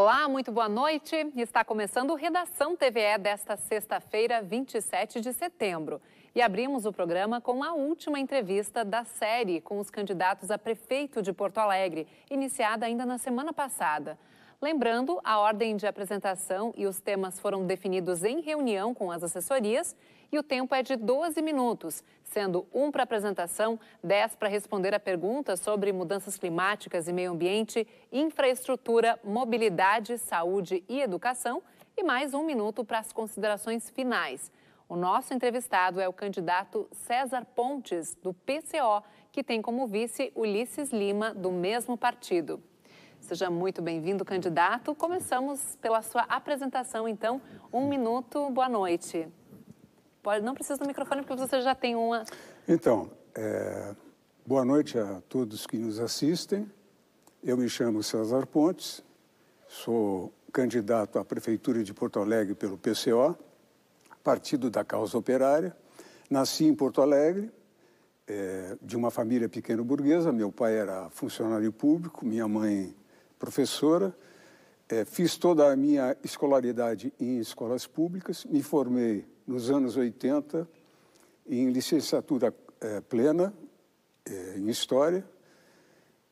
Olá, muito boa noite. Está começando o Redação TVE desta sexta-feira, 27 de setembro. E abrimos o programa com a última entrevista da série com os candidatos a prefeito de Porto Alegre, iniciada ainda na semana passada. Lembrando, a ordem de apresentação e os temas foram definidos em reunião com as assessorias e o tempo é de 12 minutos, sendo um para apresentação, 10 para responder a perguntas sobre mudanças climáticas e meio ambiente, infraestrutura, mobilidade, saúde e educação, e mais um minuto para as considerações finais. O nosso entrevistado é o candidato César Pontes, do PCO, que tem como vice Ulisses Lima, do mesmo partido. Seja muito bem-vindo, candidato. Começamos pela sua apresentação, então. Um minuto, boa noite. Pode, não precisa do microfone, porque você já tem uma. Então, é, boa noite a todos que nos assistem. Eu me chamo César Pontes, sou candidato à Prefeitura de Porto Alegre pelo PCO, Partido da Causa Operária. Nasci em Porto Alegre, é, de uma família pequeno-burguesa. Meu pai era funcionário público, minha mãe professora. É, fiz toda a minha escolaridade em escolas públicas, me formei nos anos 80 em licenciatura é, plena é, em História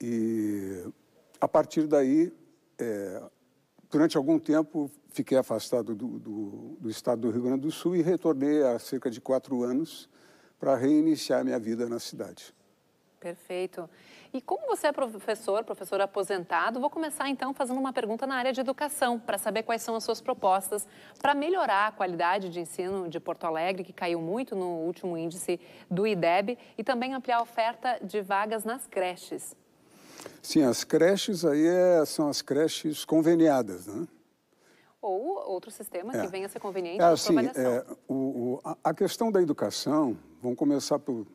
e, a partir daí, durante algum tempo, fiquei afastado do, do, do, estado do Rio Grande do Sul e retornei há cerca de quatro anos para reiniciar minha vida na cidade. Perfeito. E como você é professor, professor aposentado, vou começar então fazendo uma pergunta na área de educação, para saber quais são as suas propostas para melhorar a qualidade de ensino de Porto Alegre, que caiu muito no último índice do IDEB, e também ampliar a oferta de vagas nas creches. Sim, as creches aí é, são as creches conveniadas, né? Ou outro sistema é. que venha a ser conveniente. É, assim, é, o, o, a, a questão da educação, vamos começar por,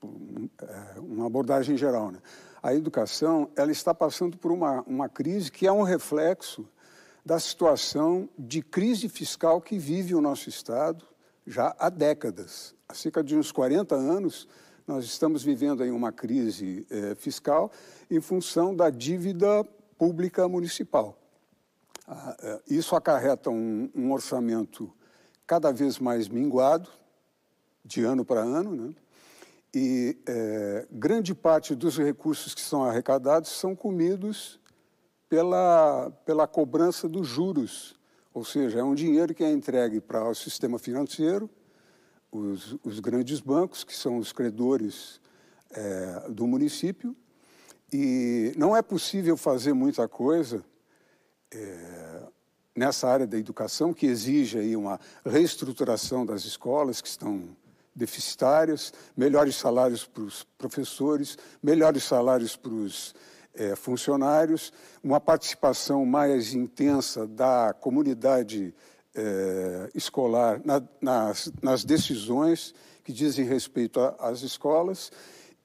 Tipo, eh, uma abordagem geral. Né? A educação ela está passando por uma, uma crise que é um reflexo da situação de crise fiscal que vive o nosso Estado já há décadas. Há cerca de uns 40 anos, nós estamos vivendo aí uma crise eh, fiscal em função da dívida pública municipal. Ah, eh, isso acarreta um, um orçamento cada vez mais minguado, de ano para ano, né? E é, grande parte dos recursos que são arrecadados são comidos pela, pela cobrança dos juros, ou seja, é um dinheiro que é entregue para o sistema financeiro, os, os grandes bancos, que são os credores é, do município, e não é possível fazer muita coisa é, nessa área da educação, que exige aí uma reestruturação das escolas que estão deficitárias, melhores salários para os professores, melhores salários para os é, funcionários, uma participação mais intensa da comunidade é, escolar na, nas, nas, decisões que dizem respeito às escolas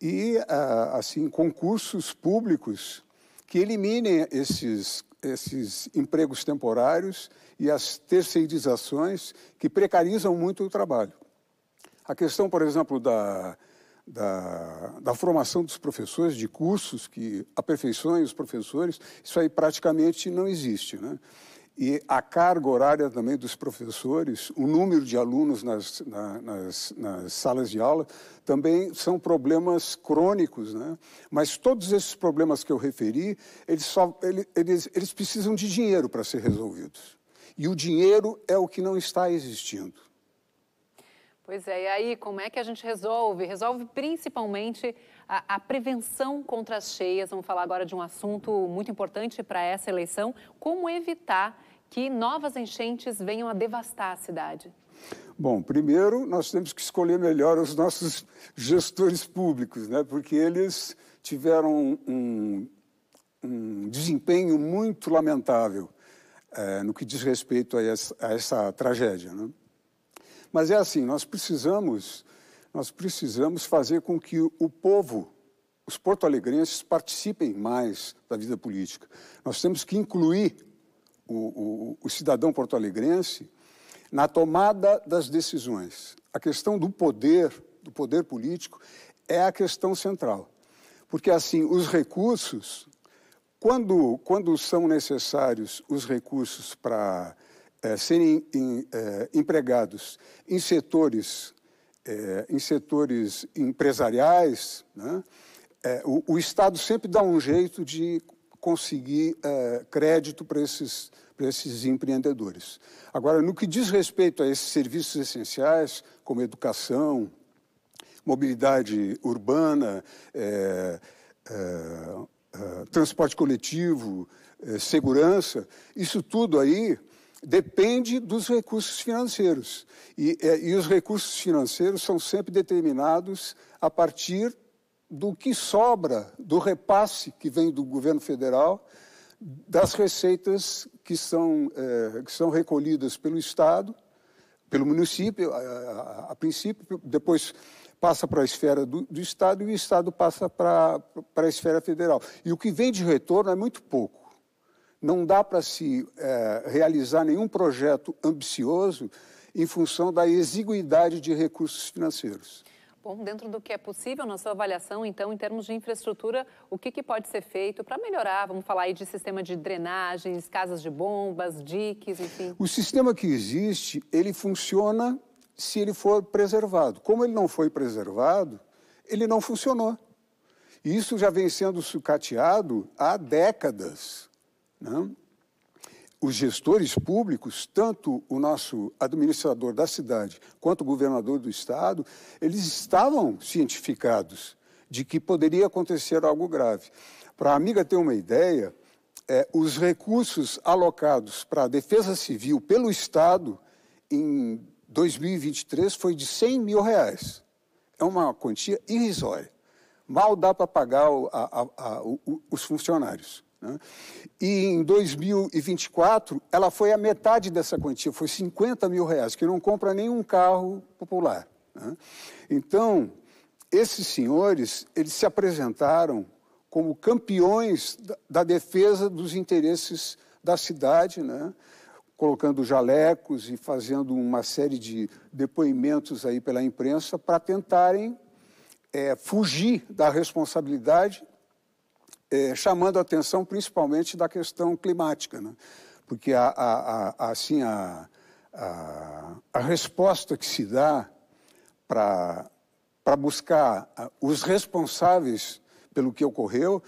e, a, assim, concursos públicos que eliminem esses, esses empregos temporários e as terceirizações que precarizam muito o trabalho. A questão, por exemplo, da, da, da, formação dos professores, de cursos que aperfeiçoem os professores, isso aí praticamente não existe. Né? E a carga horária também dos professores, o número de alunos nas, na, nas, nas salas de aula, também são problemas crônicos. Né? Mas todos esses problemas que eu referi, eles, só, eles, eles, eles precisam de dinheiro para ser resolvidos. E o dinheiro é o que não está existindo. Pois é, e aí como é que a gente resolve? Resolve principalmente a, a, prevenção contra as cheias. Vamos falar agora de um assunto muito importante para essa eleição: como evitar que novas enchentes venham a devastar a cidade. Bom, primeiro nós temos que escolher melhor os nossos gestores públicos, né? porque eles tiveram um, um desempenho muito lamentável é, no que diz respeito a essa, a essa tragédia. Né? Mas é assim, nós precisamos, nós precisamos fazer com que o povo, os porto-alegrenses, participem mais da vida política. Nós temos que incluir o, o, o cidadão porto-alegrense na tomada das decisões. A questão do poder, do poder político, é a questão central. Porque, assim, os recursos, quando, quando são necessários os recursos para é, serem em, é, empregados em setores, é, em setores empresariais, né? o, o, Estado sempre dá um jeito de conseguir crédito para esses, para esses empreendedores. Agora, no que diz respeito a esses serviços essenciais, como educação, mobilidade urbana, transporte coletivo, segurança, isso tudo aí depende dos recursos financeiros. E, é, e, os recursos financeiros são sempre determinados a partir do que sobra, do repasse que vem do governo federal, das receitas que são, é, que são recolhidas pelo Estado, pelo município, a, a, a princípio, depois passa para a esfera do, do Estado e o Estado passa para, para a esfera federal. E o que vem de retorno é muito pouco. Não dá para se é, realizar nenhum projeto ambicioso em função da exiguidade de recursos financeiros. Bom, dentro do que é possível, na sua avaliação, então, em termos de infraestrutura, o que, que pode ser feito para melhorar? Vamos falar aí de sistema de drenagens, casas de bombas, diques, enfim. O sistema que existe, ele funciona se ele for preservado. Como ele não foi preservado, ele não funcionou. E isso já vem sendo sucateado há décadas. Né? Os gestores públicos, tanto o nosso administrador da cidade quanto o governador do estado, eles estavam cientificados de que poderia acontecer algo grave. Para a amiga ter uma ideia, é, os recursos alocados para a defesa civil pelo Estado em 2023 foi de 100 mil reais. É uma quantia irrisória. Mal dá para pagar a, a, os funcionários. Né? E em 2024, ela foi a metade dessa quantia, foi 50 mil reais, que não compra nenhum carro popular. Né? Então, esses senhores, eles se apresentaram como campeões da, defesa dos interesses da cidade, né? colocando jalecos e fazendo uma série de depoimentos aí pela imprensa para tentarem é, fugir da responsabilidade é, chamando a atenção principalmente da questão climática, né? porque a, a, a, assim, a, a resposta que se dá para para buscar os responsáveis pelo que ocorreu,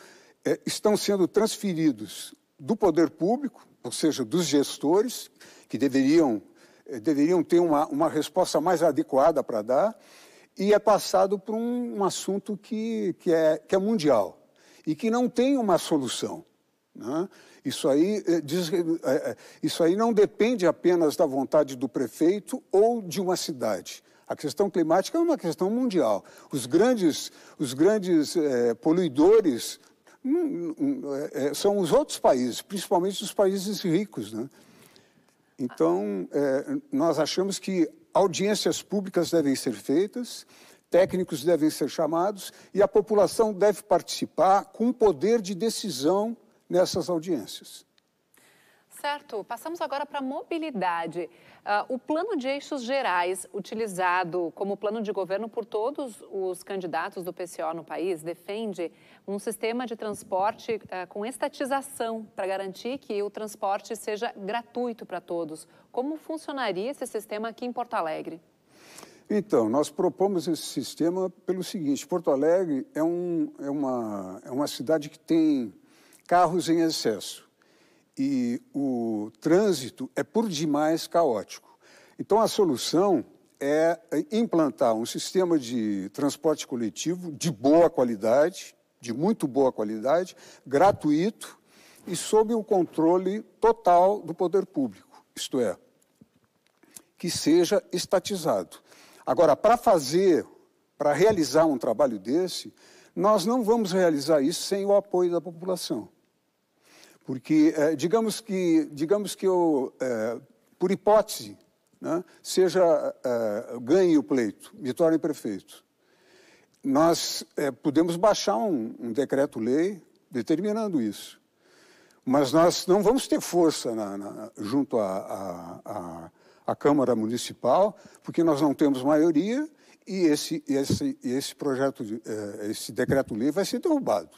é, estão sendo transferidos do poder público, ou seja, dos gestores, que deveriam, é, deveriam ter uma, uma resposta mais adequada para dar, e é passado por um, um assunto que, que, é, que é mundial e que não tem uma solução. Né? Isso, aí, eh, diz, eh, eh, isso aí não depende apenas da vontade do prefeito ou de uma cidade. A questão climática é uma questão mundial. Os grandes, os grandes é, poluidores hum, hum, são os outros países, principalmente os países ricos. Né? Então, é, nós achamos que audiências públicas devem ser feitas técnicos devem ser chamados e a população deve participar com poder de decisão nessas audiências. Certo. Passamos agora para a mobilidade. Uh, o plano de eixos gerais, utilizado como plano de governo por todos os candidatos do PCO no país, defende um sistema de transporte uh, com estatização para garantir que o transporte seja gratuito para todos. Como funcionaria esse sistema aqui em Porto Alegre? Então, nós propomos esse sistema pelo seguinte: Porto Alegre é, um, é, uma, é uma cidade que tem carros em excesso e o trânsito é por demais caótico. Então, a solução é, é implantar um sistema de transporte coletivo de boa qualidade, de muito boa qualidade, gratuito e sob o controle total do poder público, isto é, que seja estatizado. Agora, para fazer, para realizar um trabalho desse, nós não vamos realizar isso sem o apoio da população. Porque, eh, digamos que, digamos que eu, eh, por hipótese, né, seja eh, ganhe o pleito, me torne prefeito, nós podemos baixar um, um decreto-lei determinando isso. Mas nós não vamos ter força na, na, junto à a Câmara Municipal, porque nós não temos maioria e esse, esse, esse projeto, de, eh, esse decreto-lei vai ser derrubado.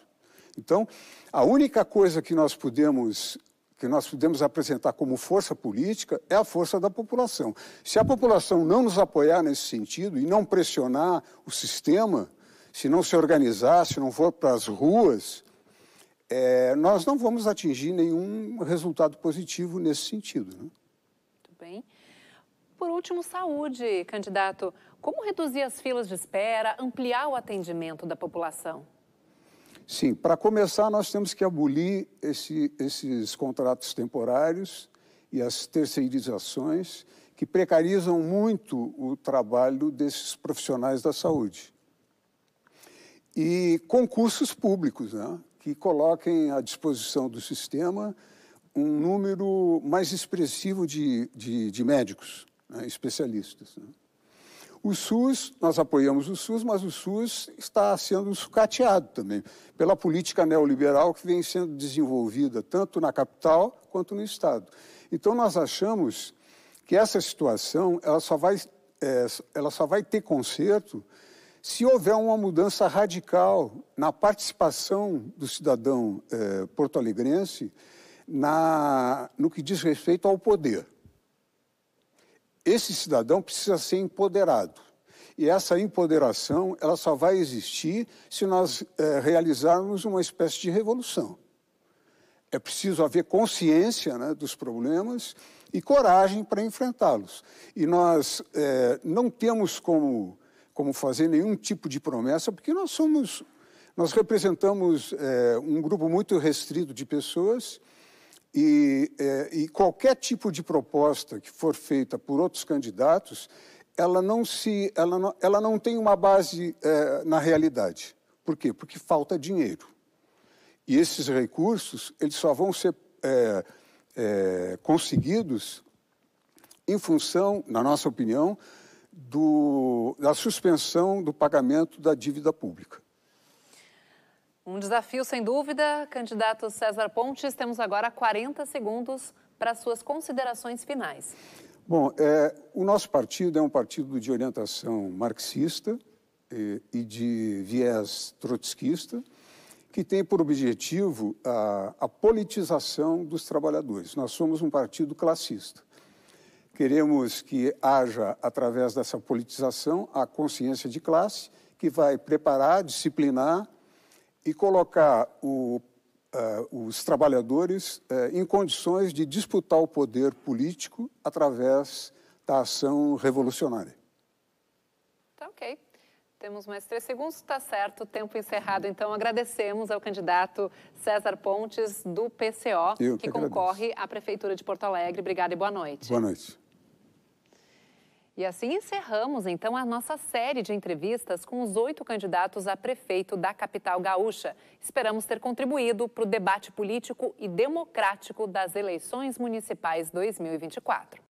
Então, a única coisa que nós podemos que nós podemos apresentar como força política é a força da população. Se a população não nos apoiar nesse sentido e não pressionar o sistema, se não se organizar, se não for para as ruas, é, nós não vamos atingir nenhum resultado positivo nesse sentido. Né? Por último, saúde, candidato. Como reduzir as filas de espera, ampliar o atendimento da população? Sim, para começar, nós temos que abolir esse, esses contratos temporários e as terceirizações que precarizam muito o trabalho desses profissionais da saúde. E concursos públicos, né, que coloquem à disposição do sistema um número mais expressivo de, de, de médicos né, especialistas. Né. O SUS, nós apoiamos o SUS, mas o SUS está sendo sucateado também pela política neoliberal que vem sendo desenvolvida tanto na capital quanto no Estado. Então, nós achamos que essa situação ela só vai, é, ela só vai ter conserto se houver uma mudança radical na participação do cidadão é, porto-alegrense no que diz respeito ao poder esse cidadão precisa ser empoderado. E essa empoderação ela só vai existir se nós é, realizarmos uma espécie de revolução. É preciso haver consciência né, dos problemas e coragem para enfrentá-los. E nós é, não temos como, como fazer nenhum tipo de promessa, porque nós somos, nós representamos é, um grupo muito restrito de pessoas e, é, e qualquer tipo de proposta que for feita por outros candidatos, ela não, se, ela não, ela não tem uma base é, na realidade. Por quê? Porque falta dinheiro. E esses recursos, eles só vão ser é, é, conseguidos em função, na nossa opinião, do, da suspensão do pagamento da dívida pública. Um desafio sem dúvida, candidato César Pontes. Temos agora 40 segundos para suas considerações finais. Bom, é, o nosso partido é um partido de orientação marxista e, é, e de viés trotskista, que tem por objetivo a, a politização dos trabalhadores. Nós somos um partido classista. Queremos que haja, através dessa politização, a consciência de classe que vai preparar, disciplinar e colocar o, uh, os trabalhadores uh, em condições de disputar o poder político através da ação revolucionária. Tá ok. Temos mais três segundos, está certo, tempo encerrado. Então, agradecemos ao candidato César Pontes, do PCO, que, que, concorre agradeço. à Prefeitura de Porto Alegre. Obrigada e boa noite. Boa noite. E assim encerramos então a nossa série de entrevistas com os oito candidatos a prefeito da capital gaúcha. Esperamos ter contribuído para o debate político e democrático das eleições municipais 2024.